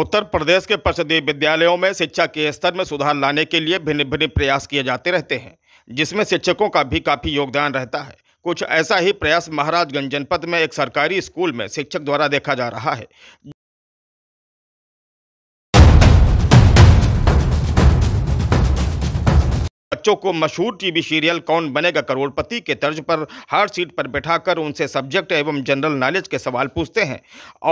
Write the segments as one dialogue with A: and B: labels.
A: उत्तर प्रदेश के परिषदीय विद्यालयों में शिक्षा के स्तर में सुधार लाने के लिए भिन्न भिन्न प्रयास किए जाते रहते हैं जिसमें शिक्षकों का भी काफ़ी योगदान रहता है कुछ ऐसा ही प्रयास महाराजगंज जनपद में एक सरकारी स्कूल में शिक्षक द्वारा देखा जा रहा है बच्चों को मशहूर टीवी सीरियल कौन बनेगा करोड़पति के तर्ज पर हर सीट पर बैठाकर उनसे सब्जेक्ट एवं जनरल नॉलेज के सवाल पूछते हैं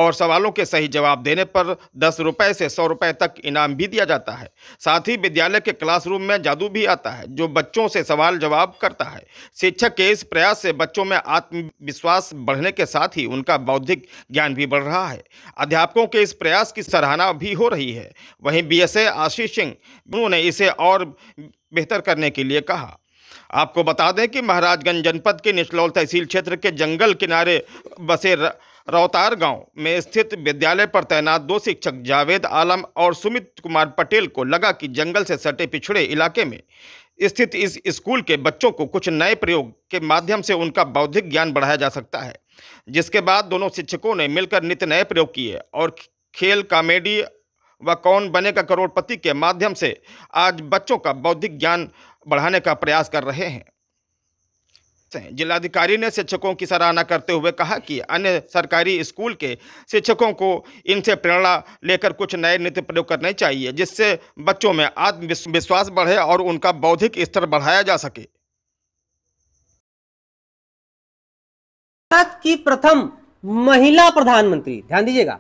A: और सवालों के सही जवाब देने पर दस रुपये से सौ रुपये तक इनाम भी दिया जाता है साथ ही विद्यालय के क्लासरूम में जादू भी आता है जो बच्चों से सवाल जवाब करता है शिक्षक के इस प्रयास से बच्चों में आत्मविश्वास बढ़ने के साथ ही उनका बौद्धिक ज्ञान भी बढ़ रहा है अध्यापकों के इस प्रयास की सराहना भी हो रही है वहीं ए आशीष सिंह उन्होंने इसे और बेहतर करने के लिए कहा आपको बता दें कि महाराजगंज जनपद के निचलौल तहसील क्षेत्र के जंगल किनारे बसे रौतार गांव में स्थित विद्यालय पर तैनात दो शिक्षक जावेद आलम और सुमित कुमार पटेल को लगा कि जंगल से सटे पिछड़े इलाके में स्थित इस स्कूल के बच्चों को कुछ नए प्रयोग के माध्यम से उनका बौद्धिक ज्ञान बढ़ाया जा सकता है जिसके बाद दोनों शिक्षकों ने मिलकर नित्य नए प्रयोग किए और खेल कॉमेडी व कौन बनेगा करोड़पति के माध्यम से आज बच्चों का बौद्धिक ज्ञान बढ़ाने का प्रयास कर रहे हैं जिलाधिकारी ने शिक्षकों की सराहना करते हुए कहा कि अन्य सरकारी स्कूल के शिक्षकों को इनसे प्रेरणा लेकर कुछ नए नीति प्रयोग करने चाहिए जिससे बच्चों में आत्मविश्वास बढ़े और उनका बौद्धिक स्तर बढ़ाया जा सके भारत की प्रथम महिला प्रधानमंत्री ध्यान दीजिएगा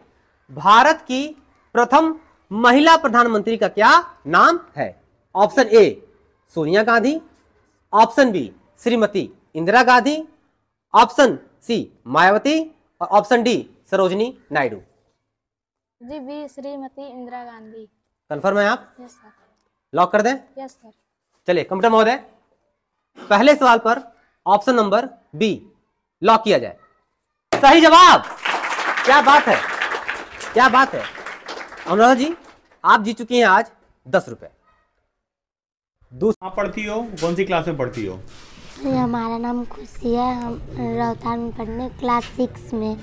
B: भारत की प्रथम महिला प्रधानमंत्री का क्या नाम है option A Sonia Gandhi option B Shrimati Indira Gandhi option C Mayawati और option D Sarojini Naidu
C: ji B Shrimati Indira Gandhi confirm है आप यस सर लॉक कर दें यस सर
B: चलिए कंप्यूटर महोदय पहले सवाल पर ऑप्शन नंबर बी लॉक किया जाए सही जवाब क्या बात है क्या बात है अनुराधा जी आप जीत चुकी हैं आज दस रुपए पढ़ती हो कौन सी क्लास में पढ़ती हो
C: हमारा नाम खुशी है हम रोहतान में पढ़ने क्लास सिक्स में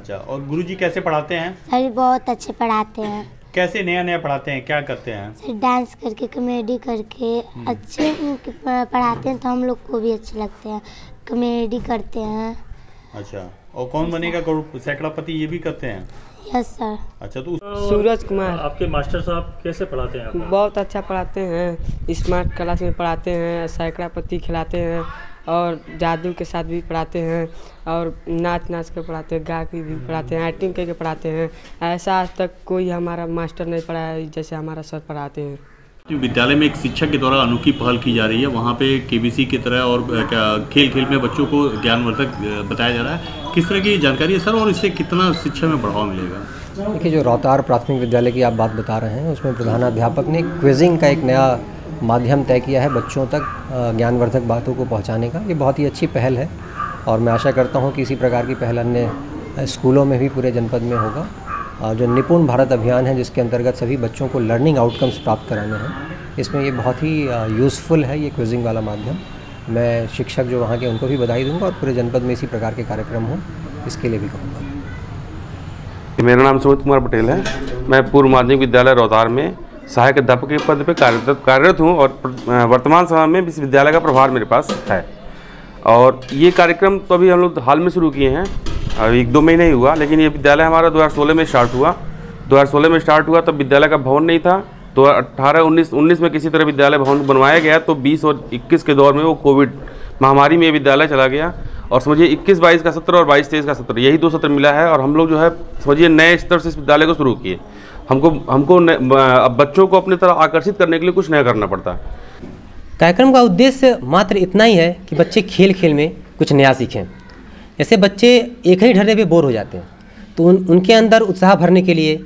C: अच्छा और गुरुजी कैसे पढ़ाते हैं सर बहुत अच्छे पढ़ाते हैं कैसे नया नया पढ़ाते हैं क्या करते हैं सर डांस करके कॉमेडी करके हम्म। अच्छे पढ़ाते हैं तो हम लोग को भी अच्छे लगते हैं कॉमेडी करते हैं अच्छा और कौन बनेगा सैकड़ा पति ये भी करते हैं यस सर अच्छा तो सूरज कुमार आपके मास्टर साहब कैसे पढ़ाते हैं
B: बहुत अच्छा पढ़ाते हैं स्मार्ट क्लास में पढ़ाते हैं सैकड़ा पत्ती खिलाते हैं और जादू के साथ भी पढ़ाते हैं और नाच नाच कर पढ़ाते हैं गा के भी हम्म। पढ़ाते हैं एक्टिंग करके पढ़ाते हैं ऐसा आज तक कोई हमारा मास्टर नहीं पढ़ाया जैसे हमारा सर पढ़ाते हैं
C: विद्यालय में एक शिक्षक के द्वारा अनोखी पहल की जा रही है वहाँ पे केबीसी की तरह और खेल खेल में बच्चों को ज्ञानवर्धक बताया जा रहा है किस तरह की जानकारी है सर और इससे कितना शिक्षा में बढ़ावा मिलेगा
B: देखिए जो रौतार प्राथमिक विद्यालय की आप बात बता रहे हैं उसमें प्रधानाध्यापक ने क्विजिंग का एक नया माध्यम तय किया है बच्चों तक ज्ञानवर्धक बातों को पहुँचाने का ये बहुत ही अच्छी पहल है और मैं आशा करता हूँ कि इसी प्रकार की पहल अन्य स्कूलों में भी पूरे जनपद में होगा जो निपुण भारत अभियान है जिसके अंतर्गत सभी बच्चों को लर्निंग आउटकम्स प्राप्त कराने हैं इसमें ये बहुत ही यूज़फुल है ये क्विजिंग वाला माध्यम मैं शिक्षक जो वहाँ के उनको भी बधाई दूंगा और पूरे जनपद में इसी प्रकार के कार्यक्रम हों इसके लिए भी कहूँगा
C: मेरा नाम सुमित कुमार पटेल है मैं पूर्व माध्यमिक विद्यालय रोहतार में सहायक अध्यापक के पद पर कार्यरत कार्यरत हूँ और वर्तमान समय में विश्वविद्यालय का प्रभार मेरे पास है और ये कार्यक्रम तो अभी हम लोग हाल में शुरू किए हैं अभी एक दो महीने ही हुआ लेकिन ये विद्यालय हमारा 2016 में स्टार्ट हुआ 2016 में स्टार्ट हुआ तब तो विद्यालय का भवन नहीं था तो अट्ठारह उन्नीस उन्नीस में किसी तरह विद्यालय भवन बनवाया गया तो बीस और इक्कीस के दौर में वो कोविड महामारी में विद्यालय चला गया और समझिए इक्कीस बाईस का सत्र और बाईस तेईस का सत्र यही दो सत्र मिला है और हम लोग जो है समझिए नए स्तर से इस विद्यालय को शुरू किए हमको हमको अब बच्चों को अपनी तरह आकर्षित करने के लिए कुछ नया करना पड़ता है
B: कार्यक्रम का उद्देश्य मात्र इतना ही है कि बच्चे खेल खेल में कुछ नया सीखें जैसे बच्चे एक ही ढर्रे पे बोर हो जाते हैं तो उन उनके अंदर उत्साह भरने के लिए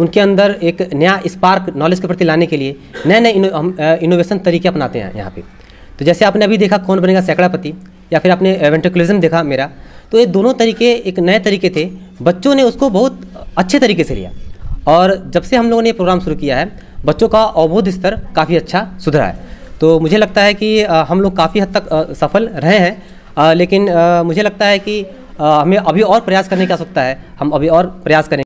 B: उनके अंदर एक नया स्पार्क नॉलेज के प्रति लाने के लिए नए नए हम इनोवेशन तरीके अपनाते हैं यहाँ पे तो जैसे आपने अभी देखा कौन बनेगा सैकड़ापति या फिर आपने एवेंटिकुलिज्म देखा मेरा तो ये दोनों तरीके एक नए तरीके थे बच्चों ने उसको बहुत अच्छे तरीके से लिया और जब से हम लोगों ने प्रोग्राम शुरू किया है बच्चों का अवबोध स्तर काफ़ी अच्छा सुधरा है तो मुझे लगता है कि हम लोग काफ़ी हद तक सफल रहे हैं लेकिन मुझे लगता है कि हमें अभी और प्रयास करने की आवश्यकता है हम अभी और प्रयास करें